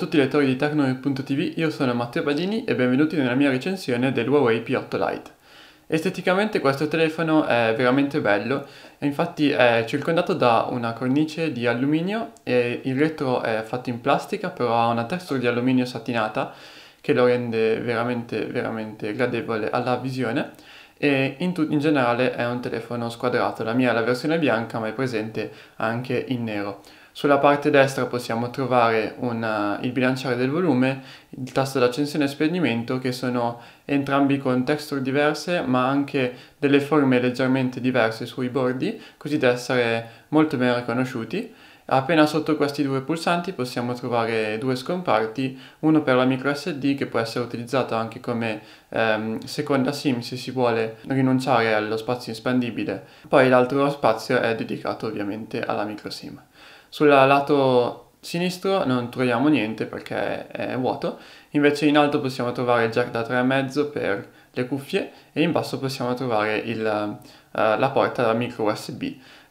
tutti i lettori di Tecnoir.tv, io sono Matteo Badini e benvenuti nella mia recensione del Huawei P8 Lite. Esteticamente questo telefono è veramente bello, infatti è circondato da una cornice di alluminio e il retro è fatto in plastica, però ha una texture di alluminio satinata che lo rende veramente veramente gradevole alla visione e in, in generale è un telefono squadrato, la mia è la versione bianca ma è presente anche in nero. Sulla parte destra possiamo trovare una, eh, il bilanciare del volume, il tasto d'accensione e spegnimento che sono entrambi con texture diverse ma anche delle forme leggermente diverse sui bordi così da essere molto ben riconosciuti. Appena sotto questi due pulsanti possiamo trovare due scomparti, uno per la microSD che può essere utilizzato anche come ehm, seconda SIM se si vuole rinunciare allo spazio espandibile, poi l'altro spazio è dedicato ovviamente alla microSIM. Sul lato sinistro non troviamo niente perché è vuoto, invece in alto possiamo trovare il jack da 3,5 per le cuffie e in basso possiamo trovare il, uh, la porta da micro USB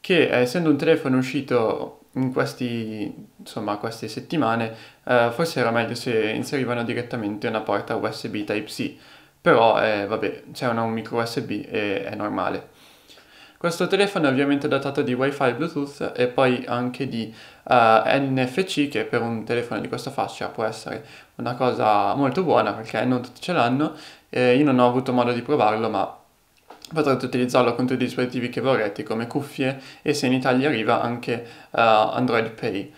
che essendo un telefono uscito in questi, insomma, queste settimane eh, forse era meglio se inserivano direttamente una porta USB Type-C, però eh, vabbè, c'è una, un micro USB e è normale. Questo telefono è ovviamente dotato di WiFi Bluetooth e poi anche di uh, eh, NFC che per un telefono di questa fascia può essere una cosa molto buona perché non tutti ce l'hanno. e io non ho avuto modo di provarlo ma potrete utilizzarlo con tutti i dispositivi che vorrete come cuffie e se in Italia arriva anche uh, Android Pay.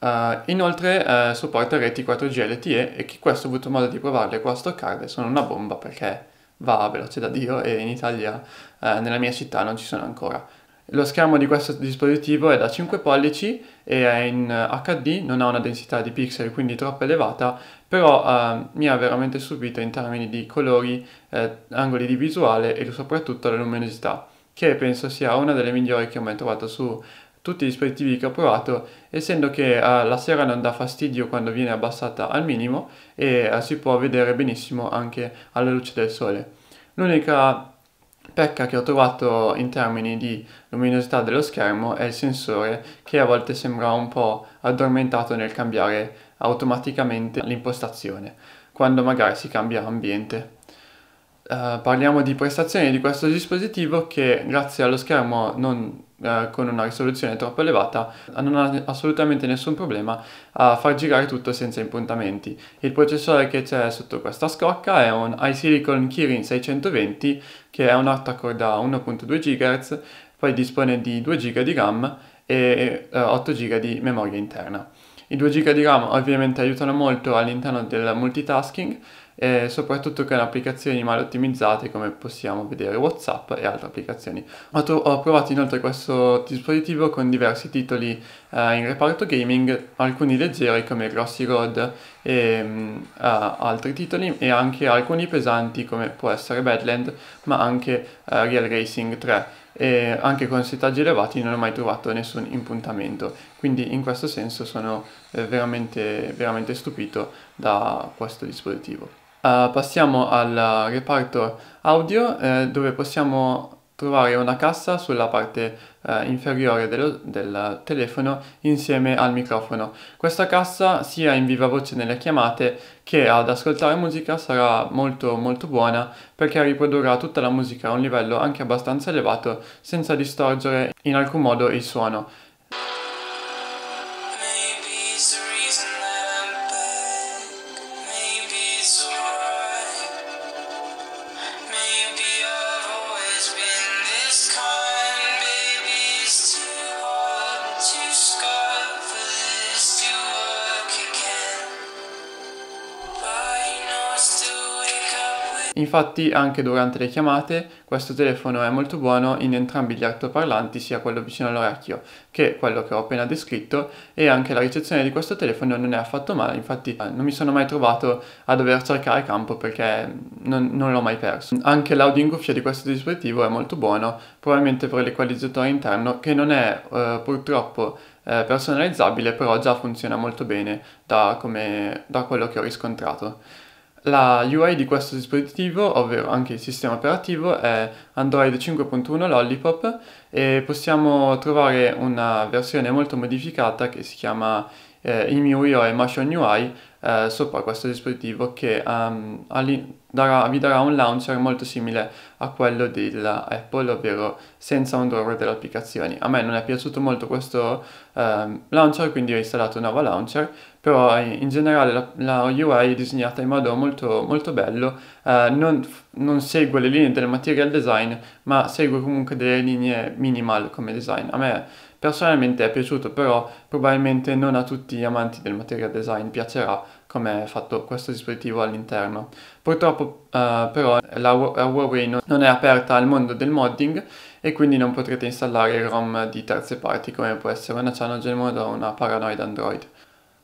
Uh, inoltre uh, supporta reti 4G LTE e chi questo ha avuto modo di provarle qua a stoccarle sono una bomba perché va veloce da Dio e in Italia, eh, nella mia città, non ci sono ancora. Lo schermo di questo dispositivo è da 5 pollici e è in HD, eh, non ha una densità di pixel quindi troppo elevata, però eh, mi ha veramente subito in termini di colori, eh, angoli di visuale e soprattutto la luminosità, che penso sia una delle migliori che ho mai trovato su tutti i dispositivi che ho provato, essendo che eh, la sera non dà fastidio quando viene abbassata al minimo e eh, si può vedere benissimo anche alla luce del sole. L'unica pecca che ho trovato in termini di luminosità dello schermo è il sensore che a volte sembra un po' addormentato nel cambiare automaticamente l'impostazione quando magari si cambia ambiente. Uh, parliamo di prestazioni di questo dispositivo che grazie allo schermo non eh, con una risoluzione troppo elevata non ha assolutamente nessun problema a far girare tutto senza impuntamenti. Il processore che c'è sotto questa scocca è un iSilicon Kirin 620 che è un octa-core da 1.2 GHz, poi dispone di 2 GB di RAM e 8 eh, GB di memoria interna. I 2 GB di RAM ovviamente aiutano molto all'interno del multitasking, eh, soprattutto con applicazioni mal ottimizzate come possiamo vedere Whatsapp e altre applicazioni. Ho, tro- ho provato inoltre questo dispositivo con diversi titoli eh, in reparto gaming, alcuni leggeri come Grossy Road e mh, mm, eh, altri titoli e anche alcuni pesanti come può essere Badland ma anche eh, Real Racing 3 e anche con settaggi elevati non ho mai trovato nessun impuntamento. Quindi in questo senso sono eh, veramente, veramente stupito da questo dispositivo. Eh, passiamo al reparto audio eh, dove possiamo trovare una cassa sulla parte eh, inferiore dello, del telefono insieme al microfono. Questa cassa sia in viva voce nelle chiamate che ad ascoltare musica sarà molto molto buona perché riprodurrà tutta la musica a un livello anche abbastanza elevato senza distorgere in alcun modo il suono. Infatti anche durante le chiamate questo telefono è molto buono in entrambi gli altoparlanti, sia quello vicino all'orecchio che quello che ho appena descritto e anche la ricezione di questo telefono non è affatto male, infatti eh, non mi sono mai trovato a dover cercare campo perché non, non l'ho mai perso. Anche l'audio in cuffia di questo dispositivo è molto buono, probabilmente per l'equalizzatore interno che non è eh, purtroppo eh, personalizzabile però già funziona molto bene da, come, da quello che ho riscontrato. La UI di questo dispositivo, ovvero anche il sistema operativo, è Android 5.1 Lollipop e possiamo trovare una versione molto modificata che si chiama eh, il MIUI Motion UI eh, sopra questo dispositivo che um, darà, vi darà un launcher molto simile a quello dell'Apple, ovvero senza un drawer delle applicazioni. A me non è piaciuto molto questo um, launcher, quindi ho installato un nuovo launcher, però eh, in generale la, la, UI è disegnata in modo molto, molto bello, eh, non, non, segue le linee del material design, ma segue comunque delle linee minimal come design. A me È, Personalmente è piaciuto, però probabilmente non a tutti gli amanti del material design piacerà come è fatto questo dispositivo all'interno. Purtroppo eh, però la Huawei non è aperta al mondo del modding e quindi non potrete installare ROM di terze parti come può essere una Cyanogen Mode o una Paranoid Android.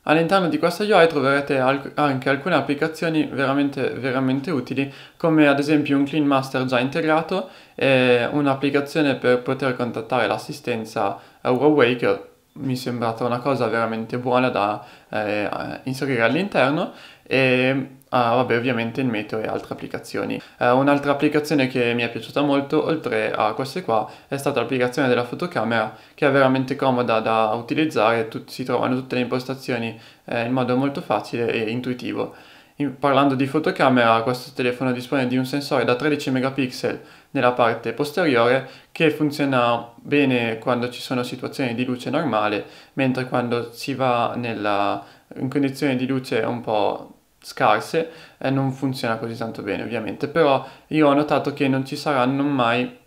All'interno di questa UI troverete anche alcune applicazioni veramente, veramente utili, come ad esempio un Clean Master già integrato e un'applicazione per poter contattare l'assistenza Huawei che mi è sembrata una cosa veramente buona da eh, inserire all'interno e Ah, vabbè, ovviamente il meteo e altre applicazioni. Eh, un'altra applicazione che mi è piaciuta molto, oltre a queste qua, è stata l'applicazione della fotocamera, che è veramente comoda da utilizzare, Tut si trovano tutte le impostazioni eh, in modo molto facile e intuitivo. In parlando di fotocamera, questo telefono dispone di un sensore da 13 megapixel nella parte posteriore che funziona bene quando ci sono situazioni di luce normale, mentre quando si va nella, in condizioni di luce un po' scarse eh, non funziona così tanto bene ovviamente, però io ho notato che non ci saranno mai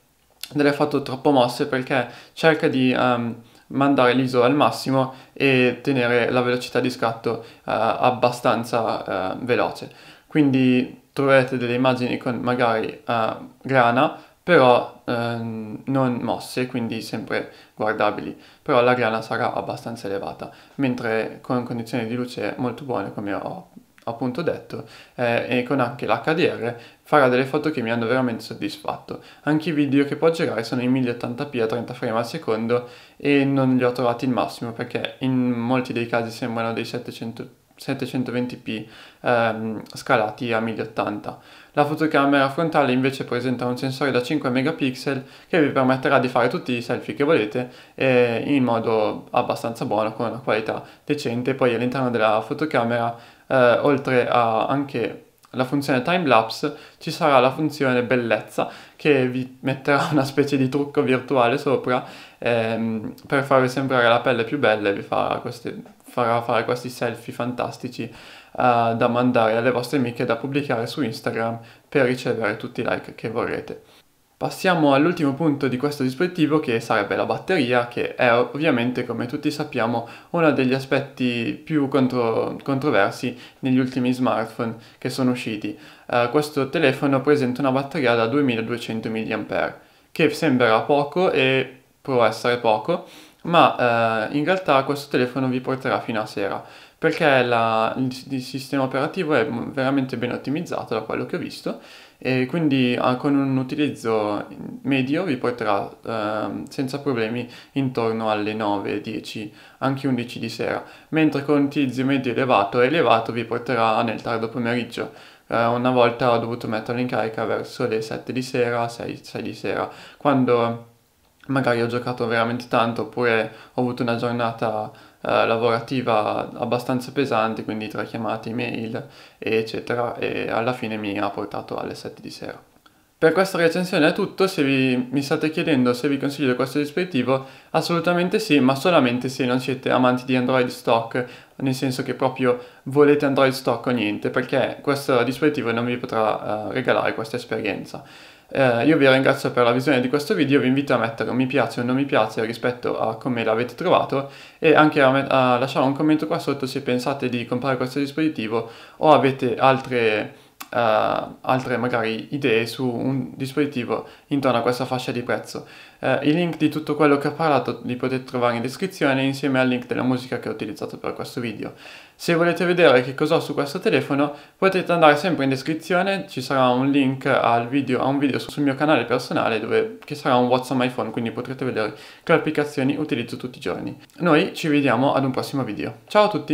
delle foto troppo mosse perché cerca di um, mandare l'ISO al massimo e tenere la velocità di scatto uh, abbastanza uh, veloce. Quindi troverete delle immagini con magari uh, grana però ehm, non mosse, quindi sempre guardabili, però la grana sarà abbastanza elevata, mentre con condizioni di luce molto buone come ho appunto detto, eh, e con anche l'HDR farà delle foto che mi hanno veramente soddisfatto. Anche i video che può girare sono in 1080p a 30 frame al secondo e non li ho trovati il massimo perché in molti dei casi sembrano dei 700 720p ehm, scalati a 1080. La fotocamera frontale invece presenta un sensore da 5 megapixel che vi permetterà di fare tutti i selfie che volete eh, in modo abbastanza buono, con una qualità decente. Poi all'interno della fotocamera, eh, oltre a anche la funzione timelapse, ci sarà la funzione bellezza che vi metterà una specie di trucco virtuale sopra ehm, per farvi sembrare la pelle più bella e vi farà queste farà fare questi selfie fantastici uh, da mandare alle vostre amiche e da pubblicare su Instagram per ricevere tutti i like che vorrete. Passiamo all'ultimo punto di questo dispositivo che sarebbe la batteria che è ovviamente come tutti sappiamo uno degli aspetti più contro- controversi negli ultimi smartphone che sono usciti. Uh, questo telefono presenta una batteria da 2200 mAh che sembra poco e può essere poco ma eh, in realtà questo telefono vi porterà fino a sera perché la, il, il, sistema operativo è veramente ben ottimizzato da quello che ho visto e quindi ah, con un utilizzo medio vi porterà eh, senza problemi intorno alle 9, 10, anche 11 di sera, mentre con un utilizzo medio elevato e elevato vi porterà nel tardo pomeriggio. Eh, una volta ho dovuto metterlo in carica verso le 7 di sera, 6, 6 di sera, quando magari ho giocato veramente tanto oppure ho avuto una giornata eh, lavorativa abbastanza pesante, quindi tra chiamate, email, eccetera, e alla fine mi ha portato alle 7 di sera. Per questa recensione è tutto, se vi, mi state chiedendo se vi consiglio questo dispositivo, assolutamente sì, ma solamente se non siete amanti di Android stock nel senso che proprio volete Android Stock o niente, perché questo dispositivo non vi potrà uh, regalare questa esperienza. Uh, io vi ringrazio per la visione di questo video, vi invito a mettere un mi piace o un non mi piace rispetto a come l'avete trovato e anche a, a lasciare un commento qua sotto se pensate di comprare questo dispositivo o avete altre Uh, altre magari idee su un dispositivo intorno a questa fascia di prezzo. Uh, I link di tutto quello che ho parlato li potete trovare in descrizione insieme al link della musica che ho utilizzato per questo video. Se volete vedere che cos'ho su questo telefono potete andare sempre in descrizione, ci sarà un link video, a un video sul mio canale personale dove, che sarà un WhatsApp iPhone, quindi potrete vedere che applicazioni utilizzo tutti i giorni. Noi ci vediamo ad un prossimo video. Ciao a tutti!